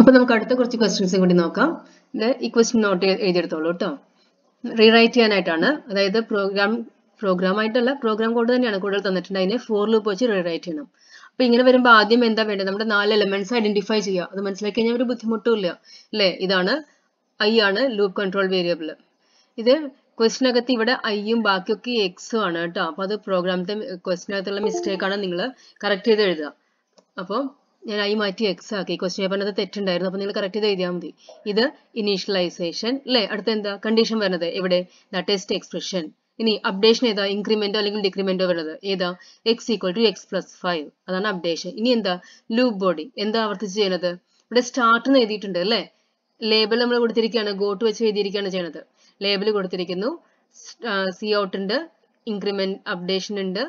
അപ്പോൾ നമുക്ക് അടുത്ത കുറച്ച് ക്വസ്റ്റ്യൻസ് കൂടി നോക്കാം ഈ ക്വസ്റ്റ്യൻ നോട്ട് എഴുതിയെടുത്തോളൂ കേട്ടോ റീറൈറ്റ് ചെയ്യാനായിട്ടാണ് അതായത് പ്രോഗ്രാം പ്രോഗ്രാം ആയിട്ടല്ല പ്രോഗ്രാം കോഡ് തന്നെയാണ് കൂടുതൽ തന്നിട്ടുണ്ട് അതിനെ ഫോർ ലൂപ്പ് വെച്ച് റീറൈറ്റ് ചെയ്യണം അപ്പൊ ഇങ്ങനെ വരുമ്പോൾ ആദ്യം എന്താ വേണ്ടത് നമ്മുടെ നാല് എലമെന്റ്സ് ഐഡന്റിഫൈ ചെയ്യുക അത് മനസ്സിലാക്കി കഴിഞ്ഞാൽ ഒരു ബുദ്ധിമുട്ടുമില്ല അല്ലേ ഇതാണ് ഐ ആണ് ലൂപ്പ് കൺട്രോൾ വേരിയബിൾ ഇത് ക്വസ്റ്റിനകത്ത് ഇവിടെ ഐയും ബാക്കിയൊക്കെ എക്സും ആണ് കേട്ടോ അപ്പൊ അത് പ്രോഗ്രാമത്തെ ക്വസ്റ്റിനകത്തുള്ള മിസ്റ്റേക്ക് ആണ് നിങ്ങൾ കറക്റ്റ് ചെയ്ത് എഴുതുക അപ്പോൾ ഞാൻ ഐ മാറ്റി എക്സ് ആക്കി ക്വസ്റ്റ്യൻ പേപ്പറിനകത്ത് തെറ്റുണ്ടായിരുന്നു അപ്പോൾ നിങ്ങൾ കറക്റ്റ് ചെയ്ത് എഴുതിയാൽ മതി ഇത് ഇനീഷ്യലൈസേഷൻ അല്ലേ അടുത്ത എന്താ കണ്ടീഷൻ വരുന്നത് ഇവിടെ ദ ടെസ്റ്റ് എക്സ്പ്രഷൻ ഇനി അപ്ഡേഷൻ ഏതാ ഇൻക്രിമെന്റോ അല്ലെങ്കിൽ ഡിക്രിമെന്റോ വരുന്നത് ഏതാ X equal to X plus five അതാണ് അപ്ഡേഷൻ ഇനി എന്താ ലൂപ്പ് ബോഡി എന്താ ആവർത്തിച്ച് ചെയ്യുന്നത് ഇവിടെ സ്റ്റാർട്ട് എഴുതിയിട്ടുണ്ട് അല്ലേ ലേബൽ നമ്മൾ കൊടുത്തിരിക്കുകയാണ് ഗോട്ട് വെച്ച് എഴുതിയിരിക്കുകയാണ് ചെയ്യുന്നത് ലേബൽ കൊടുത്തിരിക്കുന്നു സി ഔട്ട് ഉണ്ട് ഇൻക്രിമെന്റ് അപ്ഡേഷൻ ഉണ്ട്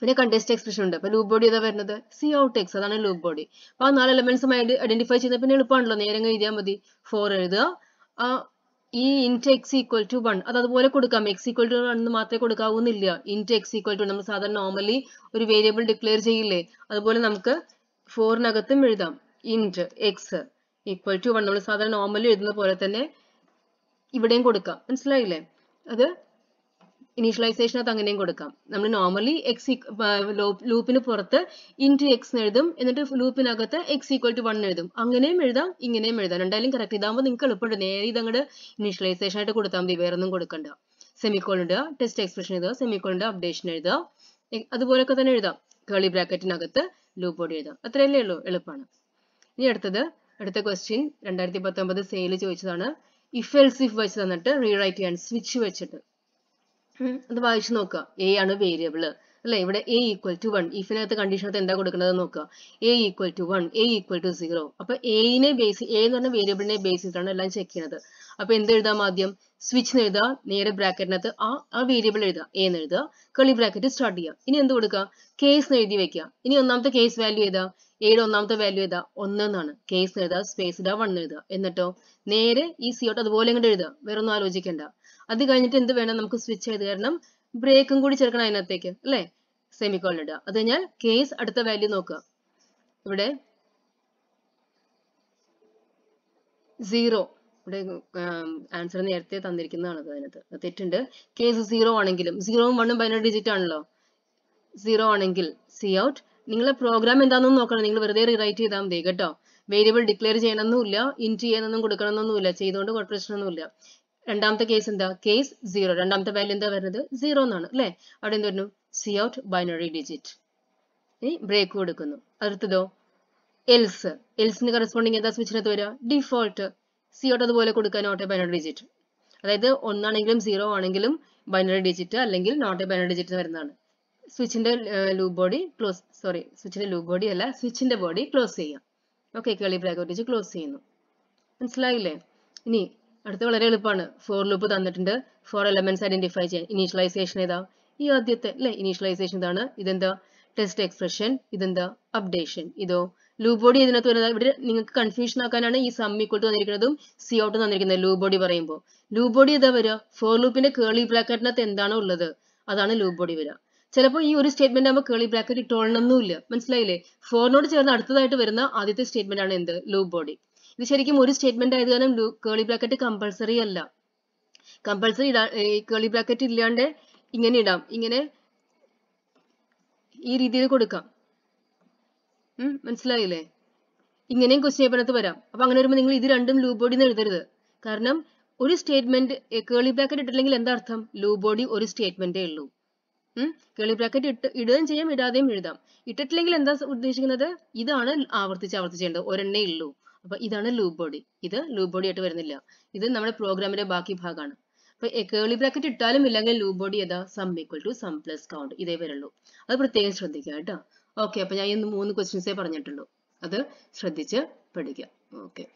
പിന്നെ കണ്ടസ്റ്റ് എക്സ്പ്രഷൻ ഉണ്ട് അപ്പോൾ ലൂപ്പ് ബോഡി ഏതാ വരുന്നത് സി ഔട്ട് എക്സ് അതാണ് ലൂപ്പ് ബോഡി അപ്പോൾ ആ നാല് എലമെന്റ്സുമായിട്ട് ഐഡന്റിഫൈ ചെയ്യുന്ന പിന്നെ എളുപ്പമാണല്ലോ നേരം എഴുതിയാൽ മതി ഫോർ എഴുതുക ഈ int X equal to one അത് അതുപോലെ കൊടുക്കാം എക്സ് ഈക്വൽ ടു വൺ എന്ന് മാത്രമേ കൊടുക്കാവുന്നില്ല ഇൻറ്റ് എക്സ് ഈക്വൽ ടു നമ്മൾ സാധാരണ നോർമലി ഒരു വേരിയബിൾ ഡിക്ലെയർ ചെയ്യില്ലേ അതുപോലെ നമുക്ക് ഫോറിനകത്തും എഴുതാം int X equal to one നമ്മൾ സാധാരണ നോർമലി എഴുതുന്ന പോലെ തന്നെ ഇവിടെയും കൊടുക്കാം മനസ്സിലായില്ലേ അത് ഇനീഷ്യലൈസേഷനകത്ത് അങ്ങനെയും കൊടുക്കാം നമ്മൾ നോർമലി എക്സ് ലൂപ്പിന് പുറത്ത് ഇൻ ടു എക്സ് എഴുതും എന്നിട്ട് ലൂപ്പിനകത്ത് എക്സ് ഈക്വൽ ടു വൺ എഴുതും അങ്ങനെയും എഴുതാം ഇങ്ങനെയും എഴുതാം രണ്ടായാലും കറക്റ്റ് ഇതാകുമ്പോൾ നിങ്ങൾക്ക് എളുപ്പമുണ്ട് നേരെ ഇതങ്ങോട്ട് ഇനീഷ്യലൈസേഷൻ ആയിട്ട് കൊടുത്താൽ മതി വേറെ ഒന്നും കൊടുക്കണ്ട സെമിക്കോൾ ഇടുക ടെസ്റ്റ് എക്സ്പ്രഷൻ എഴുതുക സെമിക്കോൾ ഇടുക അപ്ഡേഷൻ എഴുതുക അതുപോലൊക്കെ തന്നെ എഴുതാം കേളി ബ്രാക്കറ്റിനകത്ത് ലൂപ്പ് ബോഡി എഴുതാം അത്രയല്ലേ ഉള്ളൂ എളുപ്പമാണ് ഇനി അടുത്തത് അടുത്ത ക്വസ്റ്റ്യൻ രണ്ടായിരത്തി പത്തൊമ്പത് സെയിൽ ചോദിച്ചതാണ് ഇഫ് എൽസ് ഇഫ് വെച്ച് തന്നിട്ട് റീറൈറ്റ് ചെയ്യാൻ സ്വിച്ച് വെച്ചിട്ട് അത് വായിച്ചു നോക്കുക എ ആണ് വേരിയബിൾ അല്ലെ ഇവിടെ എ ഈക്വൽ ടു വൺ ഇഫിനകത്ത് കണ്ടീഷനകത്ത് എന്താ കൊടുക്കുന്നത് നോക്കുക A equal to one A equal to zero അപ്പൊ എനെ ബേസ് എ എന്ന് പറഞ്ഞ വേരിയബിളിനെ ബേസ് ചെയ്തിട്ടാണ് എല്ലാം ചെക്ക് ചെയ്യുന്നത് അപ്പൊ എന്ത് എഴുതാം ആദ്യം സ്വിച്ച് എഴുതുക നേരെ ബ്രാക്കറ്റിനകത്ത് ആ ആ വേരിയബിൾ എഴുതുക എ എന്ന് എഴുതുക കളി ബ്രാക്കറ്റ് സ്റ്റാർട്ട് ചെയ്യുക ഇനി എന്ത് കൊടുക്കുക കേസ് എഴുതി വെക്കുക ഇനി ഒന്നാമത്തെ കേസ് വാല്യൂ എഴുതുക എയുടെ ഒന്നാമത്തെ വാല്യൂ ഏതാ ഒന്ന് എന്നാണ് കേസ് എഴുതുക സ്പേസ് ഇടുക വൺ എഴുതുക എന്നിട്ടോ നേരെ ഈ സിയോട്ട് അതുപോലെ ഇങ്ങോട്ട് എഴുതുക വേറെ ഒന്നും ആലോചിക്കേണ്ട അത് കഴിഞ്ഞിട്ട് എന്ത് വേണം നമുക്ക് സ്വിച്ച് ചെയ്ത് കാരണം ബ്രേക്കും കൂടി ചേർക്കണം അതിനകത്തേക്ക് അല്ലേ സെമിക്കോൾ ഇടുക അത് കഴിഞ്ഞാൽ കേസ് അടുത്ത വാല്യൂ നോക്കുക ഇവിടെ സീറോ ഇവിടെ ആൻസർ നേരത്തെ തന്നിരിക്കുന്നതാണ് അതിനകത്ത് തെറ്റുണ്ട് കേസ് സീറോ ആണെങ്കിലും സീറോയും വണ്ണും പതിനെട്ട് ഡിജിറ്റ് ആണല്ലോ സീറോ ആണെങ്കിൽ സി ഔട്ട് നിങ്ങളെ പ്രോഗ്രാം എന്താണെന്ന് നോക്കണം നിങ്ങൾ വെറുതെ റീറൈറ്റ് ചെയ്താൽ മതി കേട്ടോ വേരിയബിൾ ഡിക്ലെയർ ചെയ്യണമെന്നില്ല ഇൻറ്റ് ചെയ്യണമെന്നും കൊടുക്കണമെന്നൊന്നുമില്ല ചെയ്തുകൊണ്ട് കുഴപ്പ പ്രശ്നമൊന്നുമില്ല രണ്ടാമത്തെ കേസ് എന്താ കേസ് സീറോ രണ്ടാമത്തെ വാല്യൂ എന്താ വരുന്നത് സീറോ എന്നാണ് അല്ലെ അവിടെ എന്ത് വരുന്നു സി ഔട്ട് ബൈനറി ഡിജിറ്റ് ഇനി ബ്രേക്ക് കൊടുക്കുന്നു അടുത്തതോ എൽസ് എൽസിന് കറസ്പോണ്ടിങ് എന്താ സ്വിച്ചിനകത്ത് വരിക ഡിഫോൾട്ട് സി ഔട്ട് അതുപോലെ കൊടുക്കാൻ നോട്ട് എ ബൈനറി ഡിജിറ്റ് അതായത് ഒന്നാണെങ്കിലും സീറോ ആണെങ്കിലും ബൈനറി ഡിജിറ്റ് അല്ലെങ്കിൽ നോട്ട് എ ബൈനറി ഡിജിറ്റ് വരുന്നതാണ് സ്വിച്ചിന്റെ ലൂബ് ബോഡി ക്ലോസ് സോറി സ്വിച്ചിന്റെ ലൂബ് ബോഡി അല്ല സ്വിച്ചിന്റെ ബോഡി ക്ലോസ് ചെയ്യാം ഓക്കെ കേളി ബ്രാക്കറ്റ് വെച്ച് ക്ലോസ് ചെയ്യുന്നു മനസ്സിലായില്ലേ ഇനി അടുത്ത വളരെ എളുപ്പമാണ് ഫോർ ലൂപ്പ് തന്നിട്ടുണ്ട് ഫോർ എലമെന്റ്സ് ഐഡന്റിഫൈ ചെയ്യാൻ ഇനീഷ്യലൈസേഷൻ ഏതാ ഈ ആദ്യത്തെ അല്ലെ ഇനീഷ്യലൈസേഷൻ ഇതാണ് ഇതെന്താ ടെസ്റ്റ് എക്സ്പ്രഷൻ ഇതെന്താ അപ്ഡേഷൻ ഇതോ ലൂബ് ബോഡി ഇതിനകത്ത് വരുന്നത് ഇവിടെ നിങ്ങൾക്ക് കൺഫ്യൂഷൻ ആക്കാനാണ് ഈ സം ഈക്വൽ ടു തന്നിരിക്കുന്നതും സി ഔട്ട് തന്നിരിക്കുന്നത് ലൂബ് ബോഡി പറയുമ്പോൾ ലൂബ് ബോഡി ഇതാ വരിക ഫോർ ലൂപ്പിന്റെ കേളി ബ്രാക്കറ്റിനകത്ത് എന്താണോ ഉള്ളത് അതാണ് ലൂബ് ബോഡി വരിക ചിലപ്പോൾ ഈ ഒരു സ്റ്റേറ്റ്മെന്റ് ആകുമ്പോൾ കേളി ബ്രാക്കറ്റ് ഇട്ടോളണമെന്നില്ല മനസ്സിലായില്ലേ ഫോറിനോട് ചേർന്ന് അടുത്തതായിട്ട് വരുന്ന ആദ്യത്തെ സ്റ്റേറ്റ്മെന്റ് ആണ് എന്ത് ലൂപ്പ് ബോഡി ഇത് ശരിക്കും ഒരു സ്റ്റേറ്റ്മെന്റ് ആയത് കാരണം കേളി ബ്രാക്കറ്റ് കമ്പൾസറി അല്ല കമ്പൾസറി ഇടാ കേളി ബ്രാക്കറ്റ് ഇല്ലാണ്ട് ഇങ്ങനെ ഇടാം ഇങ്ങനെ ഈ രീതിയിൽ കൊടുക്കാം മനസ്സിലായില്ലേ ഇങ്ങനെയും ക്വസ്റ്റ്യൻ പേപ്പറിനകത്ത് വരാം അപ്പൊ അങ്ങനെ വരുമ്പോൾ നിങ്ങൾ ഇത് രണ്ടും ലൂപ്പ് ബോഡി എന്ന് എഴുതരുത് കാരണം ഒരു സ്റ്റേറ്റ്മെന്റ് കേളി ബ്രാക്കറ്റ് ഇട്ടില്ലെങ്കിൽ എന്താ അർത്ഥം ലൂപ്പ് ബോഡി ഒരു സ്റ്റേറ്റ്മെന്റേ ഉള്ളൂ കേളി ബ്രാക്കറ്റ് ഇട്ട് ഇടുകയും ചെയ്യാം ഇടാതെയും എഴുതാം ഇട്ടിട്ടില്ലെങ്കിൽ എന്താ ഉദ്ദേശിക്കുന്നത് ഇതാണ് ആവർത്തിച്ച് ആവർത്തിച്ച് ചെയ്യേണ്ടത് ഒരെണ്ണേ ഉള്ളൂ അപ്പൊ ഇതാണ് ലൂപ്പ് ബോഡി ഇത് ലൂപ്പ് ബോഡി ആയിട്ട് വരുന്നില്ല ഇത് നമ്മുടെ പ്രോഗ്രാമിന്റെ ബാക്കി ഭാഗമാണ് അപ്പൊ കേളി ബ്രാക്കറ്റ് ഇട്ടാലും ഇല്ലെങ്കിൽ ലൂപ്പ് ബോഡി ഏതാ sum equal to sum plus count ഇതേ വരുള്ളൂ അത് പ്രത്യേകം ശ്രദ്ധിക്കുക കേട്ടോ ഓക്കെ അപ്പൊ ഞാൻ ഇന്ന് മൂന്ന് ക്വസ്റ്റ്യൻസേ പറഞ്ഞിട്ടുള്ളൂ അത് ശ്രദ്ധിച്ച് പഠിക്കുക ഓക്കെ